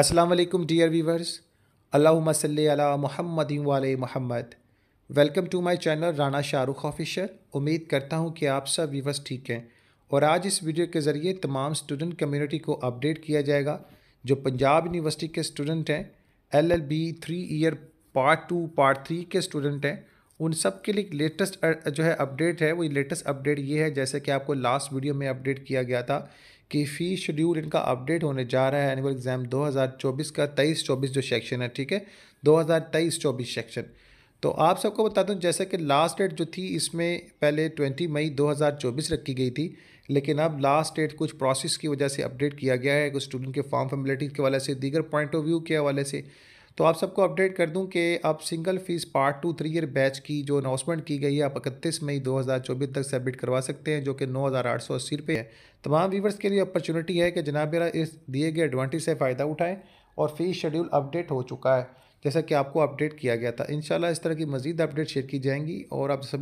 अस्सलाम वालेकुम dear viewers अल्लाहुम्मा सल्ली अला मोहम्मद वाल Muhammad welcome to my channel Rana Shahrukh official उम्मीद करता हूँ कि आप सब वीवर्स ठीक हैं और आज इस वीडियो के ज़रिए तमाम स्टूडेंट कम्युनिटी को अपडेट किया जाएगा जो पंजाब यूनिवर्सिटी के स्टूडेंट हैं L L B three year part two part three के स्टूडेंट हैं उन सब के लिए लेटेस्ट जो है अपडेट है वो लेटेस्ट अपडेट ये है जैसे कि आपको लास्ट वीडियो में अपडेट किया गया था कि फ़ी शेड्यूल इनका अपडेट होने जा रहा है एनुअल एग्ज़ाम 2024 का 23 24 जो सेक्शन है ठीक है 2023 24 सेक्शन तो आप सबको बता दूँ जैसे कि लास्ट डेट जो थी इसमें पहले 20 मई 2024 रखी गई थी लेकिन अब लास्ट डेट कुछ प्रोसेस की वजह से अपडेट किया गया है कुछ स्टूडेंट के फॉर्म फेमिलिटी के वाले से दीगर पॉइंट ऑफ व्यू के हवाले से तो आप सबको अपडेट कर दूं कि अब single fees part two three year batch की जो अनाउंसमेंट की गई है आप इकतीस मई 2024 तक सबमिट करवा सकते हैं जो कि नौ हज़ार आठ सौ अस्सी रुपये है तमाम व्यूवर्स के लिए अपॉर्चुनिटी है कि जनाब मेरा इस दिए गए एडवांटेज से फ़ायदा उठाएँ और फ़ीस शेड्यूल अपडेट हो चुका है जैसा कि आपको अपडेट किया गया था इन इस तरह की मजीद अपडेट शेयर की जाएंगी और आप सभी